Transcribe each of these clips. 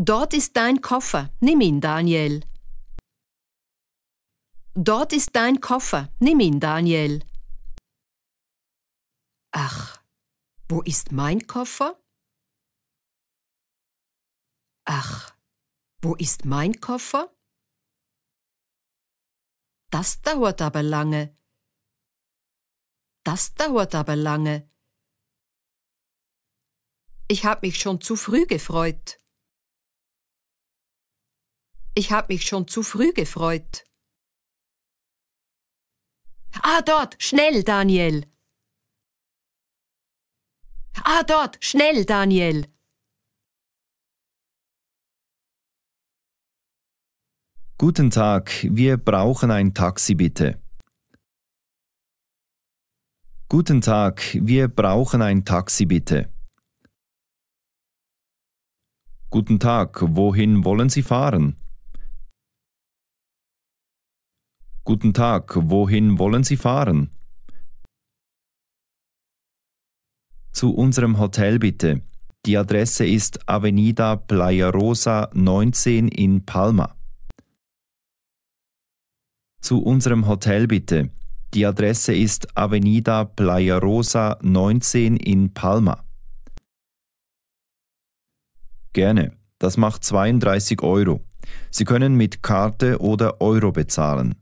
Dort ist dein Koffer, nimm ihn, Daniel. Dort ist dein Koffer, nimm ihn, Daniel. Ach, wo ist mein Koffer? Ach, wo ist mein Koffer? Das dauert aber lange. Das dauert aber lange. Ich habe mich schon zu früh gefreut. Ich habe mich schon zu früh gefreut. Ah, dort, schnell, Daniel. Ah, dort, schnell, Daniel. Guten Tag, wir brauchen ein Taxi bitte. Guten Tag, wir brauchen ein Taxi bitte. Guten Tag, wohin wollen Sie fahren? Guten Tag, wohin wollen Sie fahren? Zu unserem Hotel bitte. Die Adresse ist Avenida Playa Rosa 19 in Palma. Zu unserem Hotel bitte. Die Adresse ist Avenida Playa Rosa 19 in Palma. Gerne, das macht 32 Euro. Sie können mit Karte oder Euro bezahlen.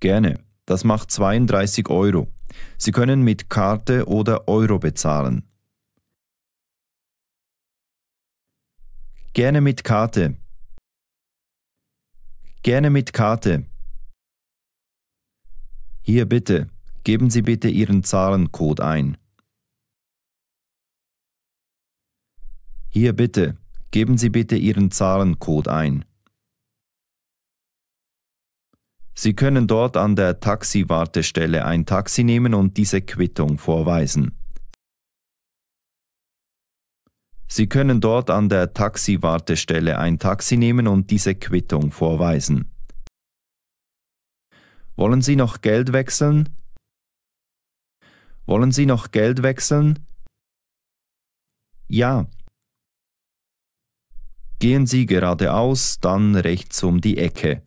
Gerne. Das macht 32 Euro. Sie können mit Karte oder Euro bezahlen. Gerne mit Karte. Gerne mit Karte. Hier bitte, geben Sie bitte Ihren Zahlencode ein. Hier bitte, geben Sie bitte Ihren Zahlencode ein. Sie können dort an der Taxiwartestelle ein Taxi nehmen und diese Quittung vorweisen. Sie können dort an der Taxiwartestelle ein Taxi nehmen und diese Quittung vorweisen. Wollen Sie noch Geld wechseln? Wollen Sie noch Geld wechseln? Ja. Gehen Sie geradeaus, dann rechts um die Ecke.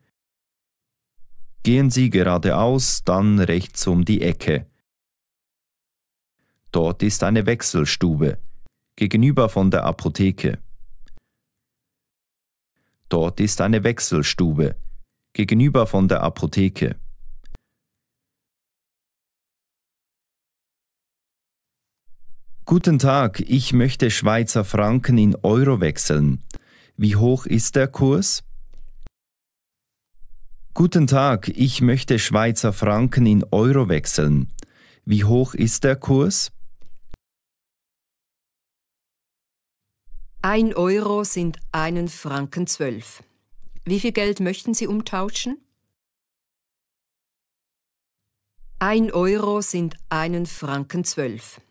Gehen Sie geradeaus, dann rechts um die Ecke. Dort ist eine Wechselstube, gegenüber von der Apotheke. Dort ist eine Wechselstube, gegenüber von der Apotheke. Guten Tag, ich möchte Schweizer Franken in Euro wechseln. Wie hoch ist der Kurs? Guten Tag, ich möchte Schweizer Franken in Euro wechseln. Wie hoch ist der Kurs? 1 Euro sind einen Franken zwölf. Wie viel Geld möchten Sie umtauschen? Ein Euro sind einen Franken zwölf.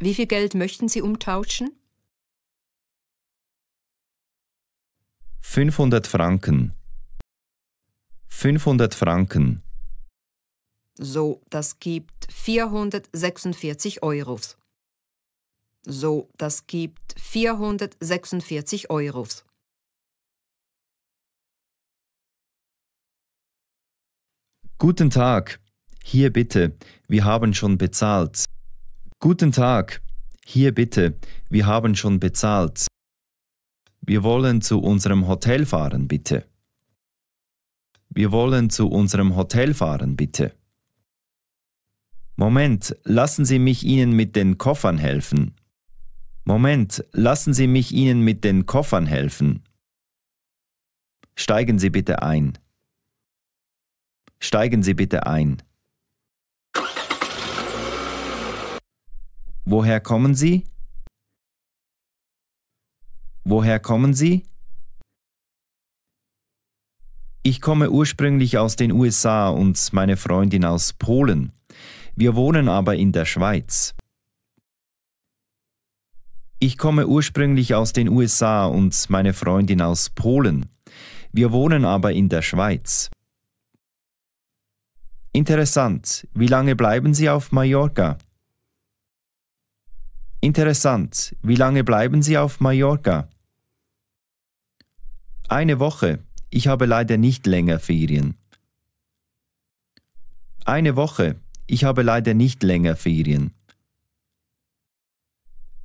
Wie viel Geld möchten Sie umtauschen? 500 Franken. 500 Franken. So, das gibt 446 Euros. So, das gibt 446 Euros. Guten Tag, hier bitte, wir haben schon bezahlt. Guten Tag, hier bitte, wir haben schon bezahlt. Wir wollen zu unserem Hotel fahren, bitte. Wir wollen zu unserem Hotel fahren, bitte. Moment, lassen Sie mich Ihnen mit den Koffern helfen. Moment, lassen Sie mich Ihnen mit den Koffern helfen. Steigen Sie bitte ein. Steigen Sie bitte ein. Woher kommen Sie? Woher kommen Sie? Ich komme ursprünglich aus den USA und meine Freundin aus Polen. Wir wohnen aber in der Schweiz. Ich komme ursprünglich aus den USA und meine Freundin aus Polen. Wir wohnen aber in der Schweiz. Interessant. Wie lange bleiben Sie auf Mallorca? Interessant. Wie lange bleiben Sie auf Mallorca? Eine Woche. Ich habe leider nicht länger Ferien. Eine Woche. Ich habe leider nicht länger Ferien.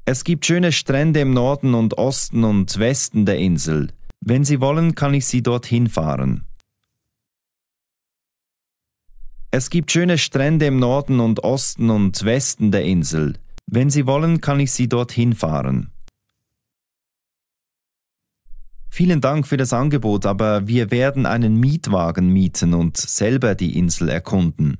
Es gibt schöne Strände im Norden und Osten und Westen der Insel. Wenn Sie wollen, kann ich Sie dorthin fahren. Es gibt schöne Strände im Norden und Osten und Westen der Insel. Wenn Sie wollen, kann ich Sie dorthin fahren. Vielen Dank für das Angebot, aber wir werden einen Mietwagen mieten und selber die Insel erkunden.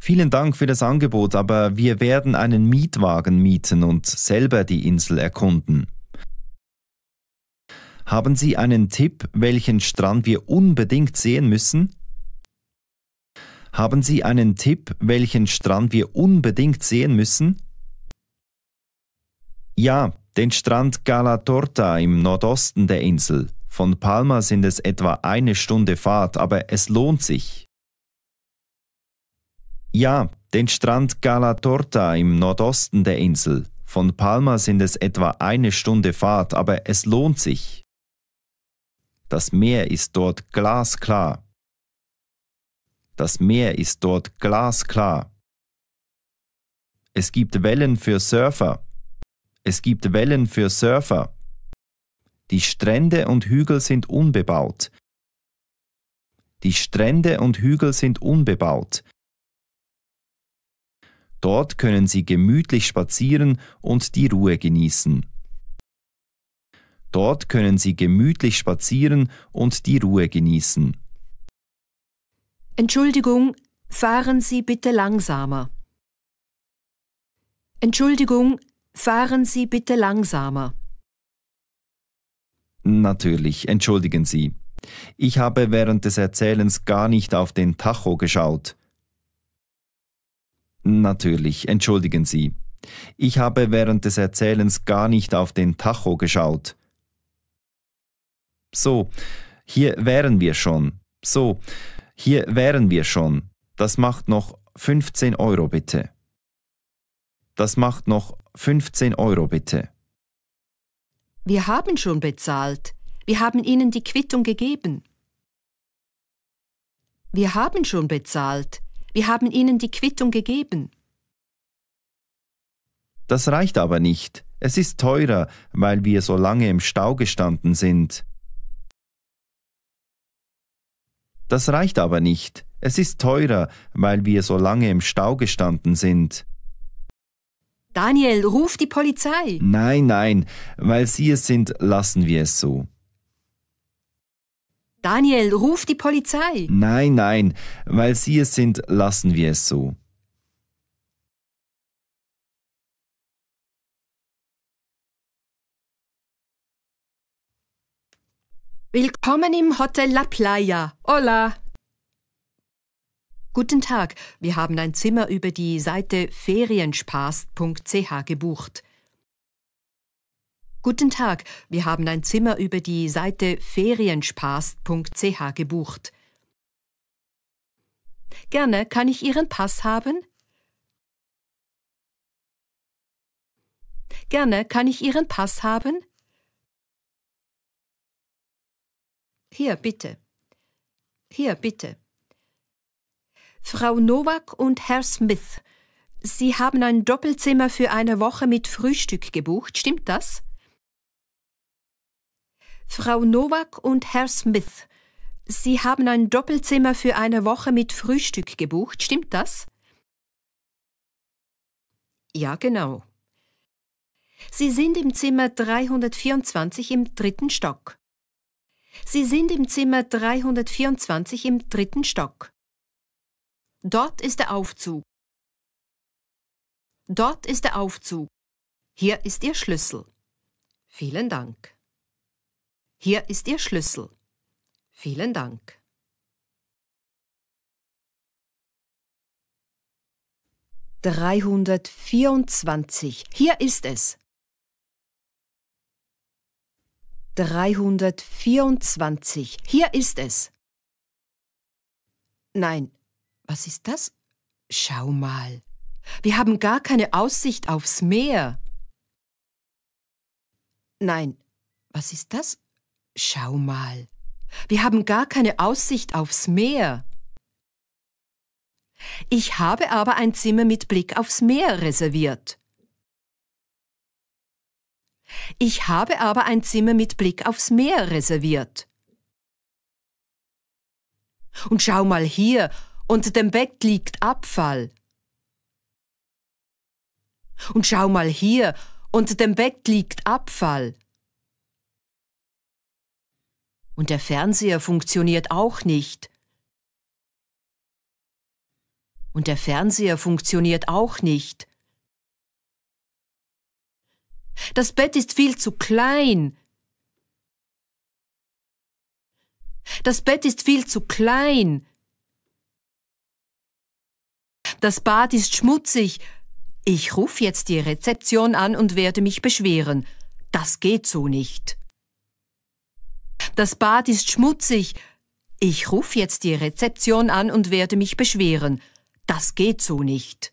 Vielen Dank für das Angebot, aber wir werden einen Mietwagen mieten und selber die Insel erkunden. Haben Sie einen Tipp, welchen Strand wir unbedingt sehen müssen? Haben Sie einen Tipp, welchen Strand wir unbedingt sehen müssen? Ja, den Strand Galatorta im Nordosten der Insel. Von Palma sind es etwa eine Stunde Fahrt, aber es lohnt sich. Ja, den Strand Gala im Nordosten der Insel. Von Palma sind es etwa eine Stunde Fahrt, aber es lohnt sich. Das Meer ist dort glasklar. Das Meer ist dort glasklar. Es gibt Wellen für Surfer. Es gibt Wellen für Surfer. Die Strände und Hügel sind unbebaut. Die Strände und Hügel sind unbebaut. Dort können Sie gemütlich spazieren und die Ruhe genießen. Dort können Sie gemütlich spazieren und die Ruhe genießen. Entschuldigung, fahren Sie bitte langsamer. Entschuldigung, Fahren Sie bitte langsamer. Natürlich, entschuldigen Sie. Ich habe während des Erzählens gar nicht auf den Tacho geschaut. Natürlich, entschuldigen Sie. Ich habe während des Erzählens gar nicht auf den Tacho geschaut. So, hier wären wir schon. So, hier wären wir schon. Das macht noch 15 Euro bitte. Das macht noch 15 Euro bitte. Wir haben schon bezahlt. Wir haben Ihnen die Quittung gegeben. Wir haben schon bezahlt. Wir haben Ihnen die Quittung gegeben. Das reicht aber nicht. Es ist teurer, weil wir so lange im Stau gestanden sind. Das reicht aber nicht. Es ist teurer, weil wir so lange im Stau gestanden sind. Daniel, ruf die Polizei. Nein, nein, weil Sie es sind, lassen wir es so. Daniel, ruf die Polizei. Nein, nein, weil Sie es sind, lassen wir es so. Willkommen im Hotel La Playa. Hola. Guten Tag, wir haben ein Zimmer über die Seite ferienspaß.ch gebucht. Guten Tag, wir haben ein Zimmer über die Seite ferienspaß.ch gebucht. Gerne, kann ich Ihren Pass haben? Gerne, kann ich Ihren Pass haben? Hier, bitte. Hier, bitte. Frau Nowak und Herr Smith. Sie haben ein Doppelzimmer für eine Woche mit Frühstück gebucht, stimmt das? Frau Nowak und Herr Smith. Sie haben ein Doppelzimmer für eine Woche mit Frühstück gebucht, stimmt das? Ja, genau. Sie sind im Zimmer 324 im dritten Stock. Sie sind im Zimmer 324 im dritten Stock. Dort ist der Aufzug. Dort ist der Aufzug. Hier ist Ihr Schlüssel. Vielen Dank. Hier ist Ihr Schlüssel. Vielen Dank. Dreihundertvierundzwanzig. Hier ist es. Dreihundertvierundzwanzig. Hier ist es. Nein, was ist das? Schau mal. Wir haben gar keine Aussicht aufs Meer. Nein, was ist das? Schau mal. Wir haben gar keine Aussicht aufs Meer. Ich habe aber ein Zimmer mit Blick aufs Meer reserviert. Ich habe aber ein Zimmer mit Blick aufs Meer reserviert. Und schau mal hier, unter dem Bett liegt Abfall. Und schau mal hier, unter dem Bett liegt Abfall. Und der Fernseher funktioniert auch nicht. Und der Fernseher funktioniert auch nicht. Das Bett ist viel zu klein. Das Bett ist viel zu klein. Das Bad ist schmutzig. Ich ruf jetzt die Rezeption an und werde mich beschweren. Das geht so nicht. Das Bad ist schmutzig. Ich ruf jetzt die Rezeption an und werde mich beschweren. Das geht so nicht.